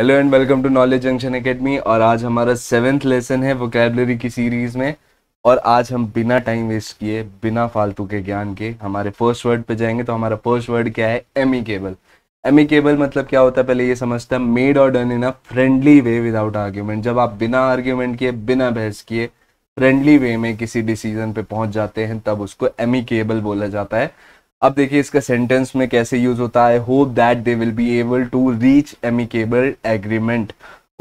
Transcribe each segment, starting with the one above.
Hello and welcome to knowledge junction academy और आज हमारा सेवेंथ लेसन है वोकेबलरी की सीरीज में और आज हम बिना टाइम वेस्ट किए बिना फालतू के ज्ञान के हमारे फर्स्ट वर्ड पे जाएंगे तो हमारा फर्स्ट वर्ड क्या है एमिकेबल एमिकेबल e e मतलब क्या होता है पहले ये समझता है मेड और done in a friendly way without argument जब आप बिना आर्ग्यूमेंट किए बिना बहस किए फ्रेंडली वे में किसी डिसीजन पे पहुंच जाते हैं तब उसको एमिकेबल e बोला जाता है अब देखिए इसका सेंटेंस में कैसे यूज होता है hope that they will be able to reach amicable agreement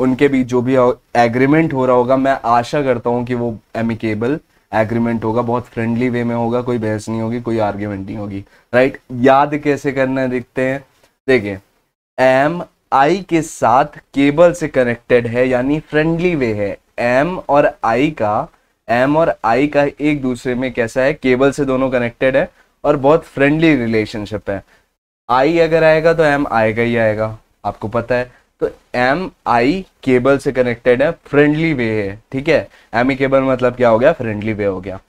उनके बीच जो भी एग्रीमेंट हो रहा होगा मैं आशा करता हूँ कि वो एमिकेबल एग्रीमेंट होगा बहुत फ्रेंडली वे में होगा कोई बहस नहीं होगी कोई आर्ग्यूमेंट नहीं होगी राइट right? याद कैसे करना देखते हैं देखिए एम आई के साथ केबल से कनेक्टेड है यानी फ्रेंडली वे है एम और आई का एम और आई का एक दूसरे में कैसा है केबल से दोनों कनेक्टेड है और बहुत फ्रेंडली रिलेशनशिप है आई अगर आएगा तो एम आएगा ही आएगा आपको पता है तो एम आई केबल से कनेक्टेड है फ्रेंडली वे है ठीक है एम ई केबल मतलब क्या हो गया फ्रेंडली वे हो गया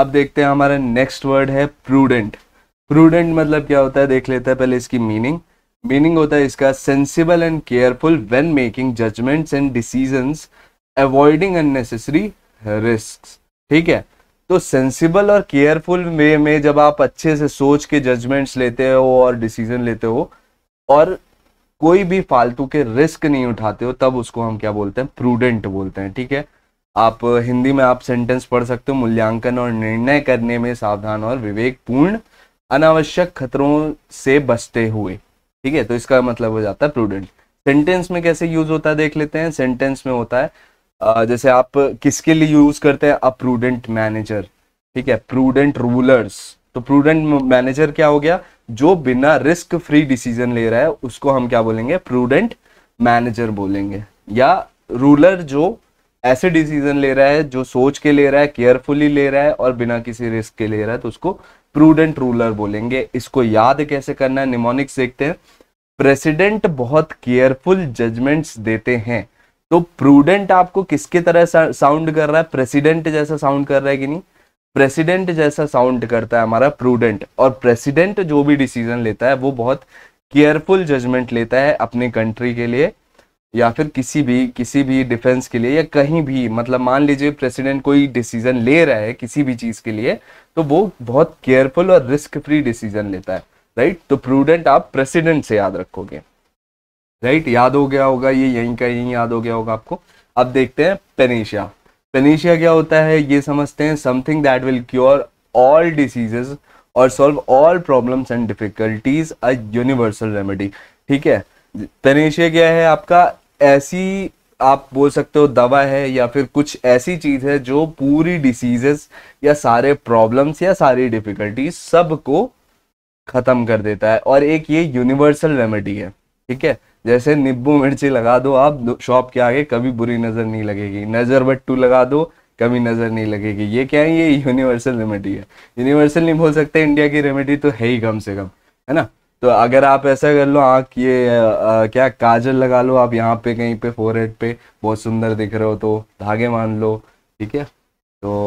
अब देखते हैं हमारा नेक्स्ट वर्ड है प्रूडेंट प्रूडेंट मतलब क्या होता है देख लेते हैं पहले इसकी मीनिंग मीनिंग होता है इसका sensible and careful when making judgments and decisions avoiding unnecessary risk ठीक है तो सेंसिबल और केयरफुल वे में जब आप अच्छे से सोच के जजमेंट्स लेते हो और डिसीजन लेते हो और कोई भी फालतू के रिस्क नहीं उठाते हो तब उसको हम क्या बोलते हैं प्रूडेंट बोलते हैं ठीक है आप हिंदी में आप सेंटेंस पढ़ सकते हो मूल्यांकन और निर्णय करने में सावधान और विवेकपूर्ण अनावश्यक खतरों से बचते हुए ठीक है तो इसका मतलब हो जाता है प्रूडेंट सेंटेंस में कैसे यूज होता है देख लेते हैं सेंटेंस में होता है जैसे आप किसके लिए यूज करते हैं अ प्रूडेंट मैनेजर ठीक है प्रूडेंट रूलर्स तो प्रूडेंट मैनेजर क्या हो गया जो बिना रिस्क फ्री डिसीजन ले रहा है उसको हम क्या बोलेंगे प्रूडेंट मैनेजर बोलेंगे या रूलर जो ऐसे डिसीजन ले रहा है जो सोच के ले रहा है केयरफुली ले रहा है और बिना किसी रिस्क के ले रहा है तो उसको प्रूडेंट रूलर बोलेंगे इसको याद कैसे करना है निमोनिक्स देखते हैं प्रेसिडेंट बहुत केयरफुल जजमेंट्स देते हैं तो प्रूडेंट आपको किसके तरह साउंड कर रहा है प्रेसिडेंट जैसा साउंड कर रहा है कि नहीं प्रेसिडेंट जैसा साउंड करता है हमारा प्रूडेंट और प्रेसिडेंट जो भी डिसीजन लेता है वो बहुत केयरफुल जजमेंट लेता है अपने कंट्री के लिए या फिर किसी भी किसी भी डिफेंस के लिए या कहीं भी मतलब मान लीजिए प्रेसिडेंट कोई डिसीजन ले रहा है किसी भी चीज़ के लिए तो वो बहुत केयरफुल और रिस्क फ्री डिसीजन लेता है राइट तो प्रूडेंट आप प्रेसिडेंट से याद रखोगे राइट याद हो गया होगा ये यहीं का यहीं याद हो गया होगा आपको अब देखते हैं पेनेशिया पेनेशिया क्या होता है ये समझते हैं something that will cure all diseases और solve all problems and difficulties a universal remedy ठीक है पेनेशिया क्या है आपका ऐसी आप बोल सकते हो दवा है या फिर कुछ ऐसी चीज़ है जो पूरी डिसीजेस या सारे प्रॉब्लम्स या सारी डिफिकल्टीज सबको ख़त्म कर देता है और एक ये यूनिवर्सल रेमेडी है ठीक है जैसे निब्बू मिर्ची लगा दो आप शॉप के आगे कभी बुरी नज़र नहीं लगेगी नज़र बट्टू लगा दो कभी नज़र नहीं लगेगी ये क्या है ये यूनिवर्सल रेमेडी है यूनिवर्सल नहीं बोल सकते इंडिया की रेमेडी तो है ही कम से कम है ना तो अगर आप ऐसा कर लो आँख ये आ, क्या काजल लगा लो आप यहाँ पे कहीं पे फोरहेड पे बहुत सुंदर दिख रहे हो तो धागे मान लो ठीक है तो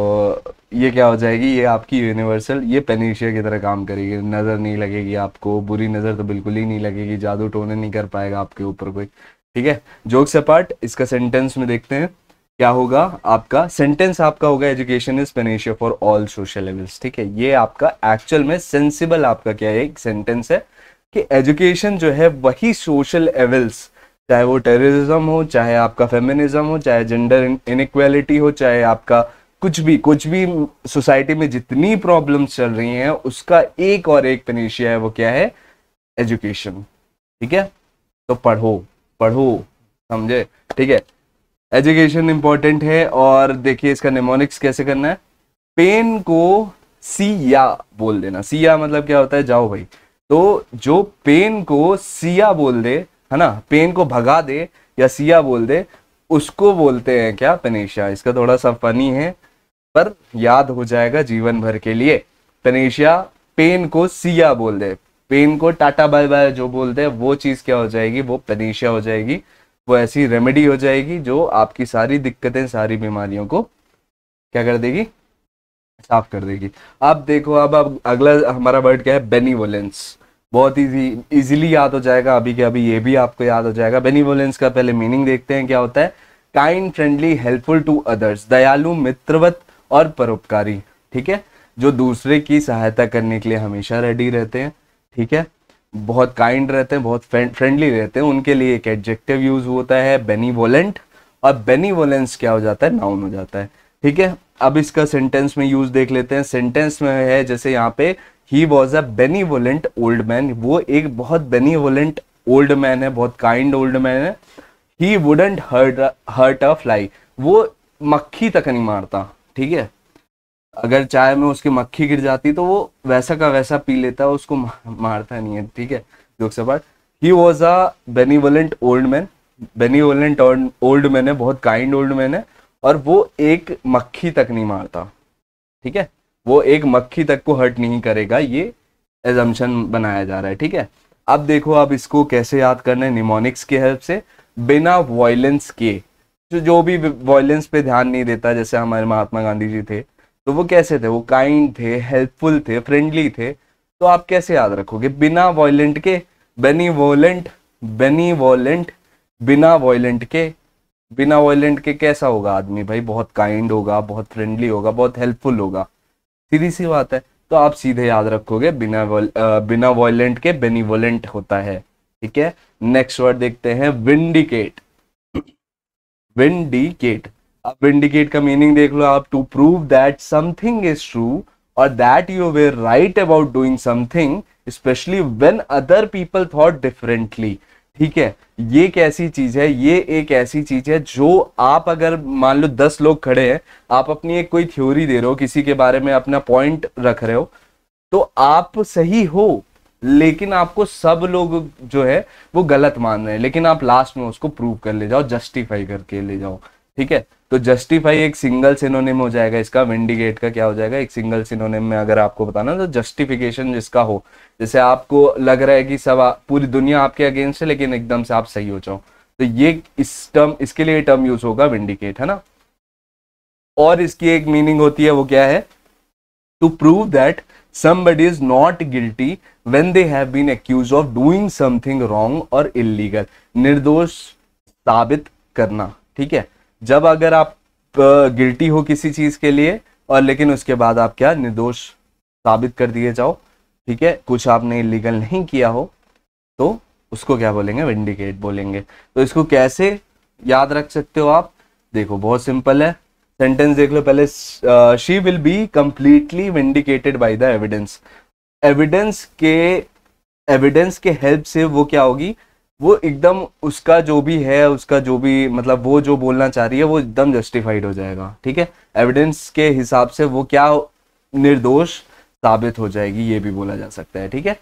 ये क्या हो जाएगी ये आपकी यूनिवर्सल ये पेनिशिया की तरह काम करेगी नज़र नहीं लगेगी आपको बुरी नज़र तो बिल्कुल ही नहीं लगेगी जादू टोने नहीं कर पाएगा आपके ऊपर कोई ठीक है से पार्ट इसका सेंटेंस में देखते हैं क्या होगा आपका सेंटेंस आपका होगा education is panacea for all social levels ठीक है ये आपका एक्चुअल में सेंसिबल आपका क्या है एक सेंटेंस है कि एजुकेशन जो है वही सोशल एवल्स चाहे वो टेररिज्म हो चाहे आपका फेमिनिज्म हो चाहे जेंडर इनक्वेलिटी हो चाहे आपका कुछ भी कुछ भी सोसाइटी में जितनी प्रॉब्लम चल रही हैं उसका एक और एक पेनेशिया है वो क्या है एजुकेशन ठीक है तो पढ़ो पढ़ो समझे ठीक है एजुकेशन इंपॉर्टेंट है और देखिए इसका निमोनिक्स कैसे करना है पेन को सिया बोल देना सिया मतलब क्या होता है जाओ भाई तो जो पेन को सिया बोल दे है ना पेन को भगा दे या सिया बोल दे उसको बोलते हैं क्या पनेशिया इसका थोड़ा सा फनी है पर याद हो जाएगा जीवन भर के लिए तनेशिया पेन को सिया बोल दे पेन को टाटा बाय बाय जो बोलते हैं वो चीज़ क्या हो जाएगी वो तनेशिया हो जाएगी वो ऐसी रेमेडी हो जाएगी जो आपकी सारी दिक्कतें सारी बीमारियों को क्या कर देगी साफ कर देगी अब देखो अब अब अगला हमारा वर्ड क्या है बेनिवोलेंस बहुत इजी इजीली याद हो जाएगा अभी के अभी ये भी आपको याद हो जाएगा बेनिवोलेंस का पहले मीनिंग देखते हैं क्या होता है kind friendly helpful to others दयालु मित्रवत और परोपकारी ठीक है जो दूसरे की सहायता करने के लिए हमेशा रेडी रहते हैं ठीक है बहुत काइंड रहते हैं बहुत फ्रेंडली रहते हैं उनके लिए एक एडजेक्टिव यूज होता है बेनी और बेनी क्या हो जाता है नाउन हो जाता है ठीक है अब इसका सेंटेंस में यूज देख लेते हैं सेंटेंस में है जैसे यहाँ पे ही वॉज अ वोलेंट ओल्ड मैन वो एक बहुत बेनीवोलेंट ओल्ड मैन है बहुत काइंड ओल्ड मैन है he wouldn't hurt hurt a fly वो मक्खी तक नहीं मारता ठीक है अगर चाय में उसकी मक्खी गिर जाती तो वो वैसा का वैसा पी लेता है उसको मारता नहीं है ठीक है जोक से बात he was a benevolent old man benevolent old man है बहुत काइंड ओल्ड मैन है और वो एक मक्खी तक नहीं मारता ठीक है वो एक मक्खी तक को हर्ट नहीं करेगा ये एजम्पन बनाया जा रहा है ठीक है अब देखो आप इसको कैसे याद करना है निमोनिक्स की हेल्प से बिना वॉयलेंस के जो भी वॉयलेंस पे ध्यान नहीं देता जैसे हमारे महात्मा गांधी जी थे तो वो कैसे थे वो काइंड थे हेल्पफुल थे फ्रेंडली थे तो आप कैसे याद रखोगे बिना वॉयलेंट के बेनी वोलेंट बेनी वॉयलेंट बिना वॉयलेंट के बिना वॉयलेंट के कैसा होगा आदमी भाई बहुत काइंड होगा बहुत फ्रेंडली होगा बहुत हेल्पफुल होगा सीधी सी बात है तो आप सीधे याद रखोगे बिना आ, बिना वॉयलेंट के बेनी होता है ठीक है नेक्स्ट वर्ड देखते हैं विंडिकेट विंडिकेट अब विंडिकेट का मीनिंग देख लो आप to prove that something is true और that you were right about doing something especially when other people thought differently ठीक है ये कैसी चीज है ये एक ऐसी चीज है जो आप अगर मान लो दस लोग खड़े हैं आप अपनी एक कोई थ्योरी दे रहे हो किसी के बारे में अपना पॉइंट रख रहे हो तो आप सही हो लेकिन आपको सब लोग जो है वो गलत मान रहे हैं लेकिन आप लास्ट में उसको प्रूव कर ले जाओ जस्टिफाई करके ले जाओ ठीक है तो जस्टिफाई एक सिंगल सिनोनिम हो जाएगा इसका विंडिकेट का क्या हो जाएगा एक सिंगल सिनोनिम में अगर आपको बताना तो जस्टिफिकेशन जिसका हो जैसे आपको लग रहा है कि सब पूरी दुनिया आपके अगेंस्ट है लेकिन एकदम से आप सही हो जाओ तो ये इस टर्म इसके लिए टर्म यूज होगा विंडिकेट है ना और इसकी एक मीनिंग होती है वो क्या है to prove that somebody is not guilty when they have been accused of doing something wrong or illegal निर्दोष साबित करना ठीक है जब अगर आप गिल्टी हो किसी चीज के लिए और लेकिन उसके बाद आप क्या निर्दोष साबित कर दिए जाओ ठीक है कुछ आपने इलीगल नहीं किया हो तो उसको क्या बोलेंगे विंडिकेट बोलेंगे तो इसको कैसे याद रख सकते हो आप देखो बहुत सिंपल है सेंटेंस देख लो पहले she will be completely vindicated by the evidence evidence के एविडेंस के हेल्प से वो क्या होगी वो एकदम उसका जो भी है उसका जो भी मतलब वो जो बोलना चाह रही है वो एकदम जस्टिफाइड हो जाएगा ठीक है एविडेंस के हिसाब से वो क्या निर्दोष साबित हो जाएगी ये भी बोला जा सकता है ठीक है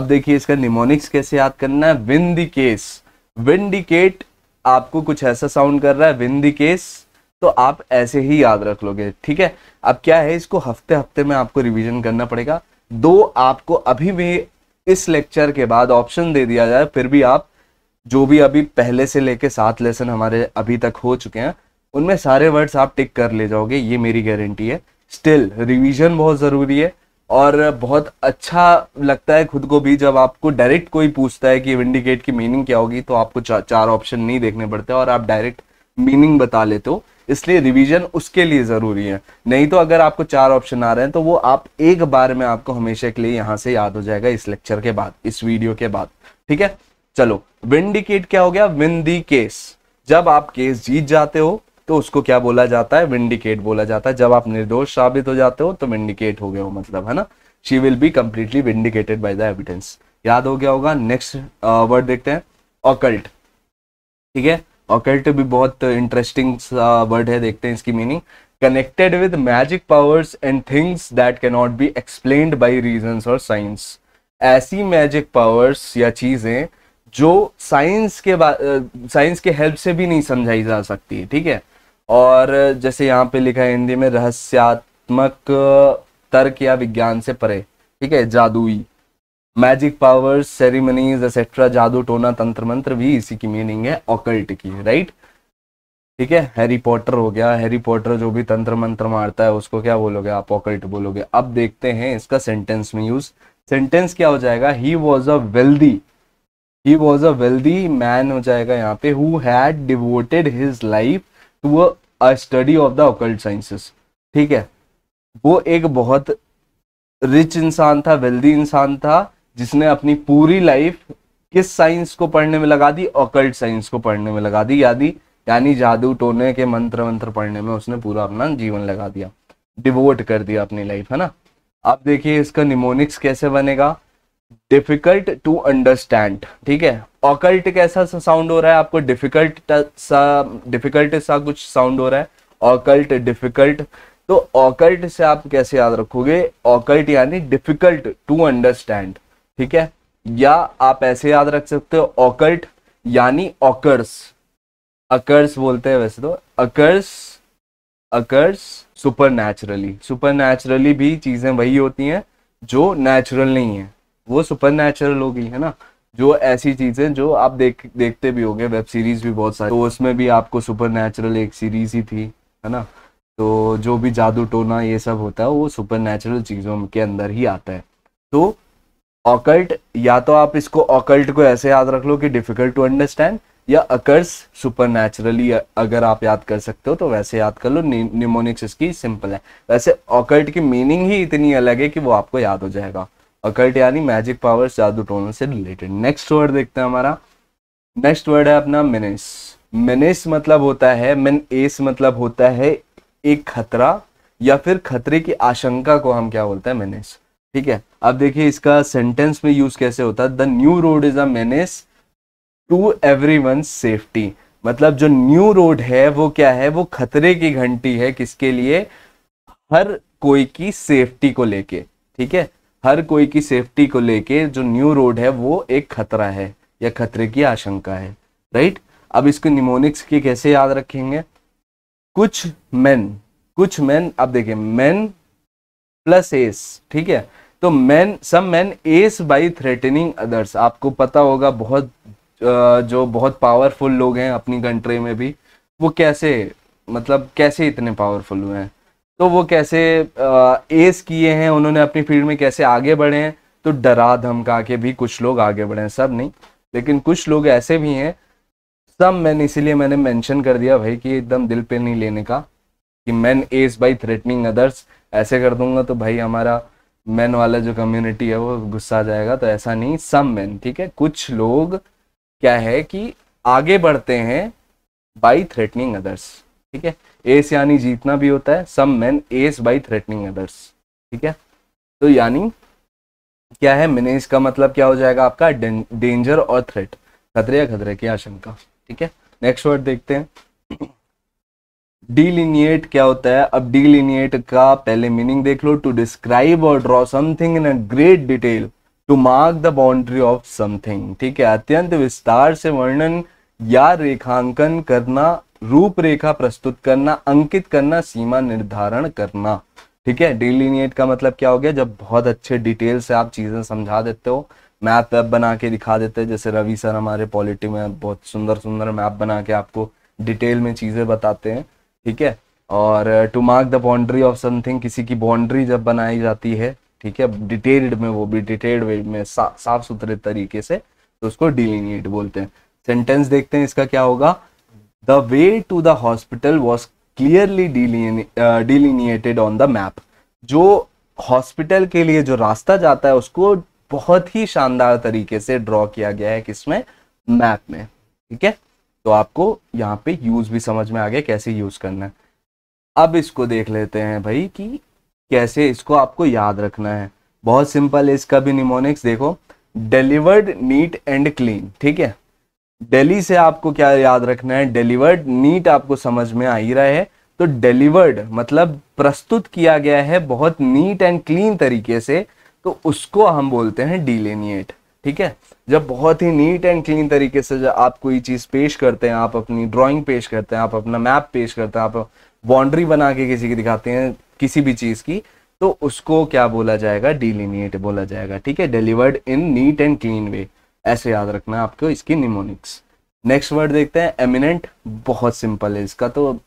अब देखिए इसका निमोनिक्स कैसे याद करना है विन द केस विंडिकेट आपको कुछ ऐसा साउंड कर रहा है विन द केस तो आप ऐसे ही याद रख लोगे ठीक है अब क्या है इसको हफ्ते हफ्ते में आपको रिविजन करना पड़ेगा दो आपको अभी भी इस लेक्चर के बाद ऑप्शन दे दिया जाए फिर भी आप जो भी अभी पहले से लेके सात लेसन हमारे अभी तक हो चुके हैं उनमें सारे वर्ड्स आप टिक कर ले जाओगे ये मेरी गारंटी है स्टिल रिवीजन बहुत ज़रूरी है और बहुत अच्छा लगता है खुद को भी जब आपको डायरेक्ट कोई पूछता है कि इंडिकेट की मीनिंग क्या होगी तो आपको चा, चार ऑप्शन नहीं देखने पड़ते और आप डायरेक्ट मीनिंग बता लेते हो इसलिए रिवीजन उसके लिए ज़रूरी है नहीं तो अगर आपको चार ऑप्शन आ रहे हैं तो वो आप एक बार में आपको हमेशा के लिए यहाँ से याद हो जाएगा इस लेक्चर के बाद इस वीडियो के बाद ठीक है चलो विंडिकेट क्या हो गया विन केस जब आप केस जीत जाते हो तो उसको क्या बोला जाता है विंडिकेट बोला जाता है जब आप निर्दोष साबित हो जाते हो तो विंडिकेट हो गए हो मतलब है ना she will be completely vindicated by the evidence याद हो गया होगा नेक्स्ट वर्ड uh, देखते हैं ऑकल्ट ठीक है ऑकल्ट भी बहुत इंटरेस्टिंग वर्ड है देखते हैं इसकी meaning connected with magic powers and things that cannot be explain by reason और साइंस ऐसी मैजिक पावर्स या चीज़ें जो साइंस के साइंस के हेल्प से भी नहीं समझाई जा सकती ठीक है और जैसे यहाँ पे लिखा है हिंदी में रहस्यात्मक तर्क या विज्ञान से परे ठीक है जादुई मैजिक पावर्स सेरेमनीज एक्सेट्रा जादू टोना तंत्र मंत्र भी इसी की मीनिंग है ऑकल्ट की राइट ठीक है हैरी पॉटर हो गया हैरी पॉटर जो भी तंत्र मंत्र मारता है उसको क्या बोलोगे आप ऑकल्ट बोलोगे अब देखते हैं इसका सेंटेंस में यूज सेंटेंस क्या हो जाएगा he was a wealthy he was a wealthy man हो जाएगा यहाँ पे who had devoted his life to a study of the occult sciences ठीक है वो एक बहुत रिच इंसान था वेल्दी इंसान था जिसने अपनी पूरी लाइफ किस साइंस को पढ़ने में लगा दी ऑकल्ट साइंस को पढ़ने में लगा दी यानी यानी जादू टोने के मंत्र मंत्र पढ़ने में उसने पूरा अपना जीवन लगा दिया डिवोट कर दिया अपनी लाइफ है ना आप देखिए इसका निमोनिक्स कैसे बनेगा डिफिकल्ट टू अंडरस्टैंड ठीक है ऑकल्ट कैसा सा साउंड हो रहा है आपको डिफिकल्ट सा डिफिकल्ट सा कुछ साउंड हो रहा है ऑकल्ट डिफिकल्ट तो ऑकल्ट से आप कैसे याद रखोगे ऑकल्ट यानी डिफिकल्ट टू अंडरस्टैंड ठीक है या आप ऐसे याद रख सकते हो ऑकर्ट यानी ऑकर्स अकर्स बोलते हैं वैसे तो occurs occurs supernaturally supernaturally भी चीज़ें वही होती हैं जो नेचुरल नहीं है वो सुपर नेचुरल हो गई है ना जो ऐसी चीज़ें जो आप देख देखते भी होंगे वेब सीरीज भी बहुत सारी तो उसमें भी आपको सुपर नेचुरल एक सीरीज ही थी है ना तो जो भी जादू टोना ये सब होता है वो सुपर नेचुरल चीज़ों के अंदर ही आता है तो ऑकल्ट या तो आप इसको ऑकल्ट को ऐसे याद रख लो कि डिफिकल्ट टू अंडरस्टैंड या अकर्स सुपर अगर आप याद कर सकते हो तो वैसे याद कर लो निमोनिक्स इसकी सिंपल है वैसे ऑकल्ट की मीनिंग ही इतनी अलग है कि वो आपको याद हो जाएगा अकल्ट यानी मैजिक पावर्स जादू टोनों से रिलेटेड नेक्स्ट वर्ड देखते हैं हमारा नेक्स्ट वर्ड है अपना मिनिस मिनिस मतलब होता है मिन एस मतलब होता है एक खतरा या फिर खतरे की आशंका को हम क्या बोलते हैं मिनिस ठीक है अब देखिए इसका सेंटेंस में यूज कैसे होता है the new road is a to every safety मतलब जो न्यू रोड है वो क्या है वो खतरे की घंटी है किसके लिए हर कोई की सेफ्टी को लेके ठीक है हर कोई की सेफ्टी को लेके जो न्यू रोड है वो एक खतरा है या खतरे की आशंका है राइट अब इसको निमोनिक्स की कैसे याद रखेंगे कुछ मैन कुछ मैन अब देखिए मैन प्लस एस ठीक है तो man some man awes by threatening others आपको पता होगा बहुत जो बहुत पावरफुल लोग हैं अपनी कंट्री में भी वो कैसे मतलब कैसे इतने पावरफुल हुए हैं तो वो कैसे एस किए हैं उन्होंने अपनी फील्ड में कैसे आगे बढ़े हैं तो डरा धमका के भी कुछ लोग आगे बढ़े हैं सब नहीं लेकिन कुछ लोग ऐसे भी हैं सब मैन इसीलिए मैंने मेंशन कर दिया भाई कि एकदम दिल पे नहीं लेने का कि man awes by threatening others ऐसे कर दूंगा तो भाई हमारा मैन वाला जो कम्युनिटी है वो गुस्सा जाएगा तो ऐसा नहीं सम मैन ठीक है कुछ लोग क्या है कि आगे बढ़ते हैं बाई थ्रेटनिंग अदर्स ठीक है एस यानी जीतना भी होता है some man awes by threatening others ठीक है तो यानी क्या है मिनेज का मतलब क्या हो जाएगा आपका डेंजर और थ्रेट खतरे या खतरे की आशंका ठीक है नेक्स्ट वर्ड देखते हैं डीलिनिएट क्या होता है अब डीलिनिएट का पहले मीनिंग देख लो टू डिस्क्राइब और draw something in a great detail to mark the boundary of something ठीक है अत्यंत विस्तार से वर्णन या रेखांकन करना रूपरेखा प्रस्तुत करना अंकित करना सीमा निर्धारण करना ठीक है डिलिनिएट का मतलब क्या हो गया जब बहुत अच्छे डिटेल से आप चीजें समझा देते हो मैप वैप बना के दिखा देते हैं जैसे रवि सर हमारे पॉलिटी में बहुत सुंदर सुंदर मैप बना के आपको डिटेल में चीजें बताते हैं ठीक है और to mark the boundary of something किसी की बाउंड्री जब बनाई जाती है ठीक है डिटेल्ड में वो भी डिटेल्ड वे में सा, साफ सुथरे तरीके से तो उसको डिलिनिएट बोलते हैं सेंटेंस देखते हैं इसका क्या होगा the way to the hospital was clearly delineated on the map जो हॉस्पिटल के लिए जो रास्ता जाता है उसको बहुत ही शानदार तरीके से ड्रॉ किया गया है किसमें मैप में ठीक है तो आपको यहाँ पे यूज़ भी समझ में आ गया कैसे यूज़ करना है अब इसको देख लेते हैं भाई कि कैसे इसको आपको याद रखना है बहुत सिंपल है इसका भी निमोनिक्स देखो डिलीवर्ड नीट एंड क्लीन ठीक है डेली से आपको क्या याद रखना है डिलीवर्ड नीट आपको समझ में आ ही रहा है तो डिलीवर्ड मतलब प्रस्तुत किया गया है बहुत नीट एंड क्लीन तरीके से तो उसको हम बोलते हैं डिलेनिएट ठीक है जब बहुत ही नीट एंड क्लीन तरीके से जब आप कोई चीज़ पेश करते हैं आप अपनी ड्राइंग पेश करते हैं आप अपना मैप पेश करते हैं आप बाउंड्री बना के किसी की दिखाते हैं किसी भी चीज़ की तो उसको क्या बोला जाएगा डिलीनिएट बोला जाएगा ठीक है delivered in neat and clean way ऐसे याद रखना है आपको इसकी निमोनिक्स नेक्स्ट वर्ड देखते हैं एमिनेंट बहुत सिंपल है इसका तो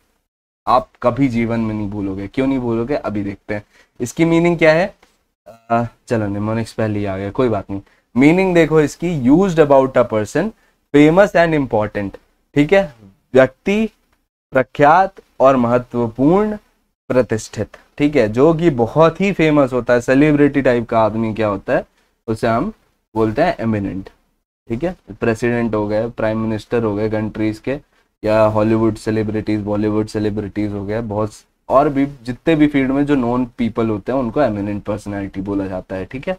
आप कभी जीवन में नहीं भूलोगे क्यों नहीं भूलोगे अभी देखते हैं इसकी मीनिंग क्या है आ, चलो निमोनिक्स पहले ही आ गया कोई बात नहीं मीनिंग देखो इसकी use about a person famous and important ठीक है व्यक्ति प्रख्यात और महत्वपूर्ण प्रतिष्ठित ठीक है जो कि बहुत ही फेमस होता है सेलिब्रिटी टाइप का आदमी क्या होता है उसे हम बोलते हैं एमिनेंट ठीक है प्रेसिडेंट हो गए प्राइम मिनिस्टर हो गए कंट्रीज के या हॉलीवुड सेलिब्रिटीज बॉलीवुड सेलिब्रिटीज हो गए बहुत और भी जितने भी फील्ड में जो नॉन पीपल होते हैं उनको एमिनेंट पर्सनैलिटी बोला जाता है ठीक है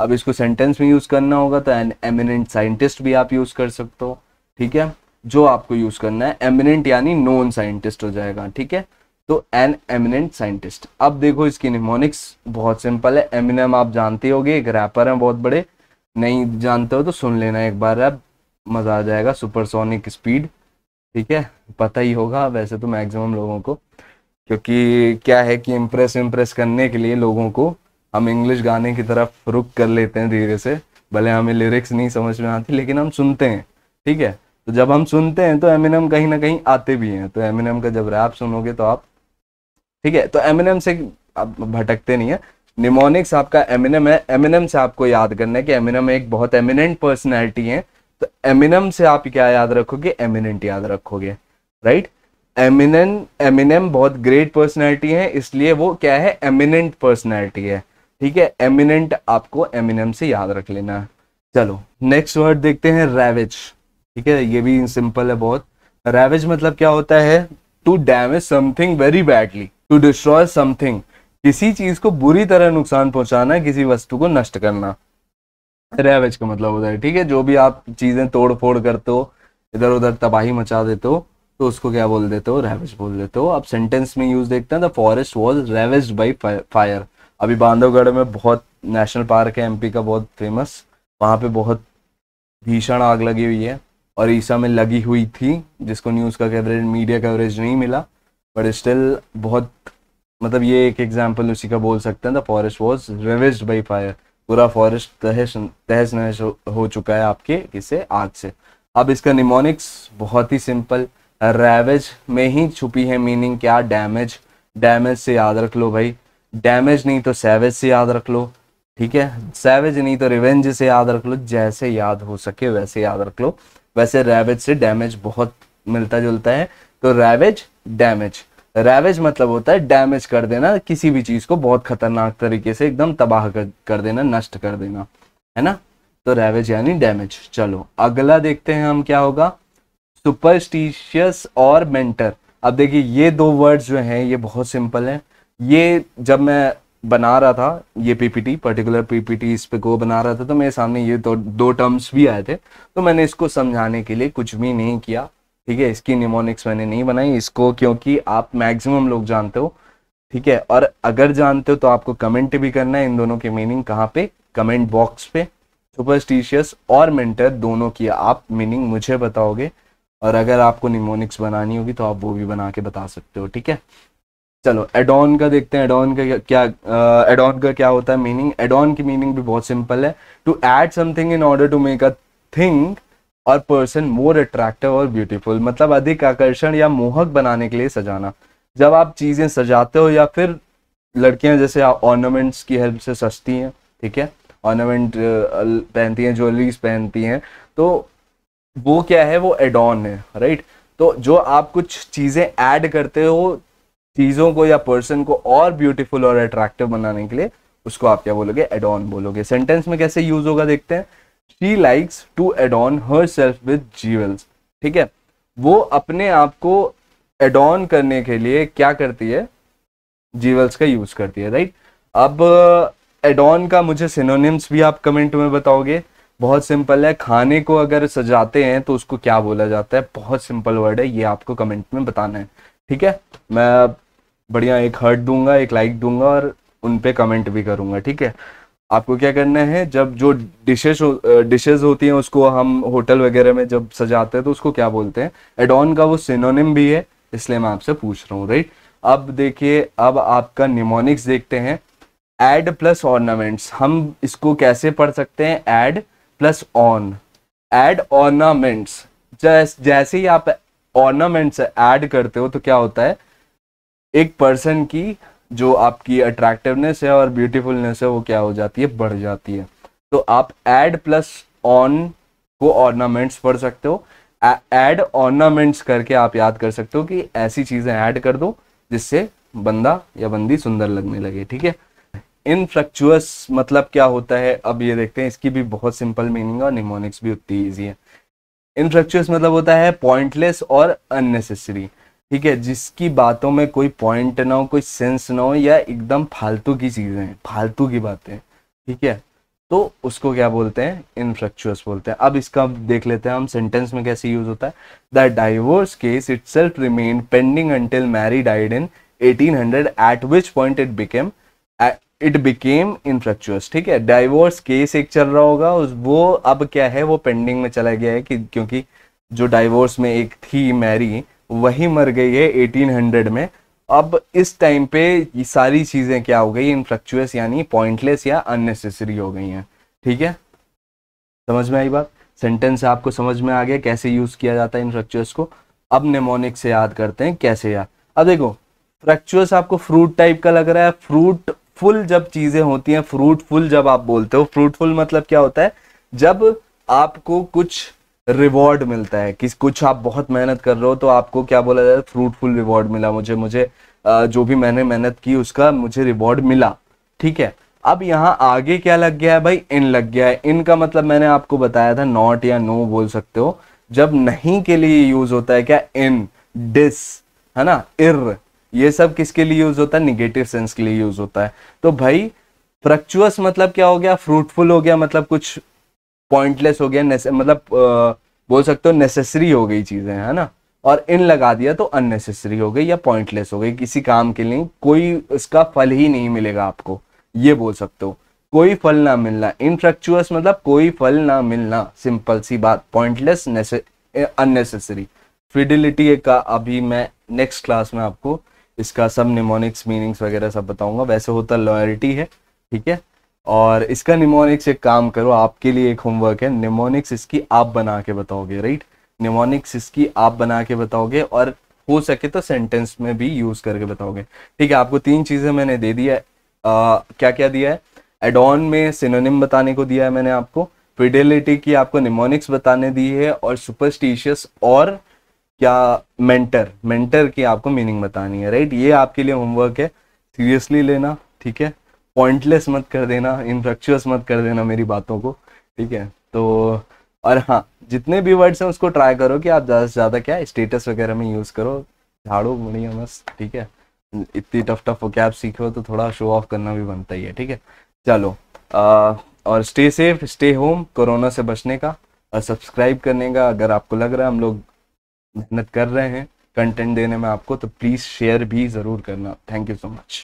अब इसको सेंटेंस में यूज करना होगा तो एन एमिनेंट साइंटिस्ट भी आप यूज कर सकते हो ठीक है जो आपको यूज करना है एमिनेंट यानी नॉन साइंटिस्ट हो जाएगा ठीक है तो एन एमिनेंट साइंटिस्ट अब देखो इसकी निमोनिक्स बहुत सिंपल है एमिनम आप जानते हो एक रैपर हैं बहुत बड़े नहीं जानते हो तो सुन लेना एक बार अब मज़ा आ जाएगा सुपरसोनिक स्पीड ठीक है पता ही होगा वैसे तो मैक्सिमम लोगों को क्योंकि क्या है कि इम्प्रेस इम्प्रेस करने के लिए लोगों को हम इंग्लिश गाने की तरफ रुक कर लेते हैं धीरे से भले हमें लिरिक्स नहीं समझ में आती लेकिन हम सुनते हैं ठीक है तो जब हम सुनते हैं तो एमिनम कहीं ना कहीं आते भी हैं तो एमिनम का जब रैप सुनोगे तो आप ठीक है तो एमिनम से आप भटकते नहीं है निमोनिक्स आपका एमिनम है एमिनम से आपको याद करना है कि एमिनम एक बहुत एमिनेंट पर्सनैलिटी है तो एमिनम से आप क्या याद रखोगे एमिनेंट याद रखोगे राइट एमिनन एमिनम बहुत ग्रेट पर्सनैलिटी है इसलिए वो क्या है एमिनेंट पर्सनैलिटी है ठीक है एमिनेंट आपको एमिनम से याद रख लेना है चलो नेक्स्ट वर्ड देखते हैं रेवेज ठीक है ये भी सिंपल है बहुत रेवेज मतलब क्या होता है to damage something very badly to destroy something किसी चीज को बुरी तरह नुकसान पहुंचाना किसी वस्तु को नष्ट करना रेवेज का मतलब होता है ठीक है जो भी आप चीजें तोड़ फोड़ करते हो इधर उधर तबाही मचा देते हो तो उसको क्या बोल देते हो रेवेज बोल देते हो आप सेंटेंस में यूज देखते हैं the forest was ravaged by fire अभी बांधवगढ़ में बहुत नेशनल पार्क है एमपी का बहुत फेमस वहाँ पे बहुत भीषण आग लगी हुई है और ईसा में लगी हुई थी जिसको न्यूज़ का कवरेज मीडिया कवरेज नहीं मिला बट स्टिल बहुत मतलब ये एक एग्जाम्पल उसी का बोल सकते हैं the forest was ravaged by fire पूरा फॉरेस्ट तहस तहस नहस हो चुका है आपके किसे आग से अब इसका निमोनिक्स बहुत ही सिंपल रेवेज में ही छुपी है मीनिंग क्या डैमेज डैमेज से याद रख लो भाई डैमेज नहीं तो सैवेज से याद रख लो ठीक है सैवेज नहीं तो रिवेंज से याद रख लो जैसे याद हो सके वैसे याद रख लो वैसे रेवेज से डैमेज बहुत मिलता जुलता है तो रेवेज डैमेज रैवेज मतलब होता है डैमेज कर देना किसी भी चीज को बहुत खतरनाक तरीके से एकदम तबाह कर, देना नष्ट कर देना है ना तो रेवेज यानी डैमेज चलो अगला देखते हैं हम क्या होगा सुपरस्टिशियस और मेंटर अब देखिए ये दो वर्ड्स जो हैं ये बहुत सिंपल हैं ये जब मैं बना रहा था ये पीपीटी पर्टिकुलर पीपीटी इस पे को बना रहा था तो मेरे सामने ये दो दो टर्म्स भी आए थे तो मैंने इसको समझाने के लिए कुछ भी नहीं किया ठीक है इसकी निमोनिक्स मैंने नहीं बनाई इसको क्योंकि आप मैक्सिमम लोग जानते हो ठीक है और अगर जानते हो तो आपको कमेंट भी करना है इन दोनों के मीनिंग कहाँ पे कमेंट बॉक्स पे सुपरस्टिशियस और मेंटर दोनों की आप मीनिंग मुझे बताओगे और अगर आपको निमोनिक्स बनानी होगी तो आप वो भी बना के बता सकते हो ठीक है चलो एडॉन का देखते हैं एडॉन का क्या एडॉन uh, का क्या होता है मीनिंग एडॉन की मीनिंग भी बहुत सिंपल है to add something in order to make a thing और पर्सन मोर अट्रैक्टिव और ब्यूटीफुल मतलब अधिक आकर्षण या मोहक बनाने के लिए सजाना जब आप चीज़ें सजाते हो या फिर लड़कियां जैसे ऑर्नामेंट्स की हेल्प से सजती हैं ठीक है ऑर्नामेंट uh, पहनती हैं ज्वेलरीज पहनती हैं तो वो क्या है वो एडॉन है राइट तो जो आप कुछ चीज़ें ऐड करते हो चीज़ों को या पर्सन को और ब्यूटीफुल और अट्रैक्टिव बनाने के लिए उसको आप क्या बोलोगे एडॉन बोलोगे सेंटेंस में कैसे यूज होगा देखते हैं she likes to adorn herself with jewels ठीक है वो अपने आप को एडॉन करने के लिए क्या करती है जीवल्स का यूज करती है राइट अब एडॉन का मुझे सिनोनिम्स भी आप कमेंट में बताओगे बहुत सिंपल है खाने को अगर सजाते हैं तो उसको क्या बोला जाता है बहुत सिंपल वर्ड है ये आपको कमेंट में बताना है ठीक है मैं बढ़िया एक हर्ट दूंगा एक लाइक दूंगा और उन पर कमेंट भी करूँगा ठीक है आपको क्या करना है जब जो डिशेस हो, डिशेस होती हैं उसको हम होटल वगैरह में जब सजाते हैं तो उसको क्या बोलते हैं एडॉन का वो सिनोनिम भी है इसलिए मैं आपसे पूछ रहा हूँ राइट अब देखिए अब आपका निमोनिक्स देखते हैं एड प्लस ऑर्नामेंट्स हम इसको कैसे पढ़ सकते हैं add plus on add ornaments जैसे ही आप ऑर्नामेंट्स ऐड करते हो तो क्या होता है एक पर्सन की जो आपकी अट्रैक्टिवनेस है और ब्यूटीफुलनेस है वो क्या हो जाती है बढ़ जाती है तो आप एड प्लस ऑन को ऑर्नामेंट्स पढ़ सकते हो एड ऑर्नामेंट्स करके आप याद कर सकते हो कि ऐसी चीज़ें ऐड कर दो जिससे बंदा या बंदी सुंदर लगने लगे ठीक है इनफ्लक्चुअस मतलब क्या होता है अब ये देखते हैं इसकी भी बहुत सिंपल मीनिंग है और निमोनिक्स भी उतनी ईजी है इनफ्लक्चुअस मतलब होता है पॉइंटलेस और अननेसेसरी ठीक है जिसकी बातों में कोई पॉइंट ना हो कोई सेंस ना हो या एकदम फालतू की चीज़ें फालतू की बातें ठीक है तो उसको क्या बोलते हैं इनफ्रक्चुअस बोलते हैं अब इसका देख लेते हैं हम सेंटेंस में कैसे यूज होता है the divorce case itself remain pending until Mary died in 1800 at which point it became it became infructuous ठीक है डाइवोर्स केस एक चल रहा होगा उस वो अब क्या है वो पेंडिंग में चला गया है कि क्योंकि जो डाइवोर्स में एक थी मैरी वही मर गई है 1800 में अब इस टाइम पे ये सारी चीज़ें क्या हो गई इनफ्लक्चुअस यानी पॉइंटलेस या अननेसेसरी हो गई हैं ठीक है समझ में आई बात सेंटेंस आपको समझ में आ गया कैसे यूज़ किया जाता है इन को अब नेमोनिक से याद करते हैं कैसे यार अब देखो फ्रक्चुअस आपको फ्रूट टाइप का लग रहा है फ्रूट फुल जब चीज़ें होती हैं फ्रूटफुल जब आप बोलते हो फ्रूटफुल मतलब क्या होता है जब आपको कुछ रिवॉर्ड मिलता है कि कुछ आप बहुत मेहनत कर रहे हो तो आपको क्या बोला जाता है फ्रूटफुल रिवॉर्ड मिला मुझे मुझे जो भी मैंने मेहनत की उसका मुझे रिवॉर्ड मिला ठीक है अब यहाँ आगे क्या लग गया है भाई इन लग गया है इन का मतलब मैंने आपको बताया था नॉट या नो बोल सकते हो जब नहीं के लिए यूज होता है क्या इन डिस है ना इर ये सब किसके लिए यूज होता है निगेटिव सेंस के लिए यूज होता है तो भाई फ्रक्चुअस मतलब क्या हो गया फ्रूटफुल हो गया मतलब कुछ पॉइंटलेस हो गया मतलब बोल सकते हो नेसेसरी हो गई चीज़ें है ना और इन लगा दिया तो अननेसेसरी हो गई या पॉइंटलेस हो गई किसी काम के लिए कोई उसका फल ही नहीं मिलेगा आपको ये बोल सकते हो कोई फल ना मिलना इनफ्रक्चुअस मतलब कोई फल ना मिलना सिंपल सी बात पॉइंटलेस अननेसेसरी फिडिलिटी का अभी मैं नेक्स्ट क्लास में आपको इसका सब निमोनिक्स मीनिंग्स वगैरह सब बताऊंगा वैसे होता लॉयल्टी है ठीक है और इसका निमोनिक्स एक काम करो आपके लिए एक होमवर्क है निमोनिक्स इसकी आप बना के बताओगे राइट निमोनिक्स इसकी आप बना के बताओगे और हो सके तो सेंटेंस में भी यूज करके बताओगे ठीक है आपको तीन चीजें मैंने दे दिया है आ, क्या क्या दिया है एडॉन में सिनोनिम बताने को दिया है मैंने आपको फिडेलिटी की आपको निमोनिक्स बताने दी है और सुपरस्टिशियस और क्या मेंटर मेंटर की आपको मीनिंग बतानी है राइट ये आपके लिए होमवर्क है सीरियसली लेना ठीक है पॉइंटलेस मत कर देना इनफ्रक्चुअस मत कर देना मेरी बातों को ठीक है तो और हाँ जितने भी वर्ड्स हैं उसको ट्राई करो कि आप ज़्यादा से ज़्यादा क्या स्टेटस वगैरह में यूज़ करो झाड़ो बढ़िया मस्त ठीक है इतनी टफ टफ आप सीखो तो थोड़ा शो ऑफ करना भी बनता ही है ठीक है चलो आ, और stay safe stay home corona से बचने का और सब्सक्राइब करने का अगर आपको लग रहा है हम लोग मेहनत कर रहे हैं कंटेंट देने में आपको तो प्लीज़ शेयर भी ज़रूर करना थैंक यू सो मच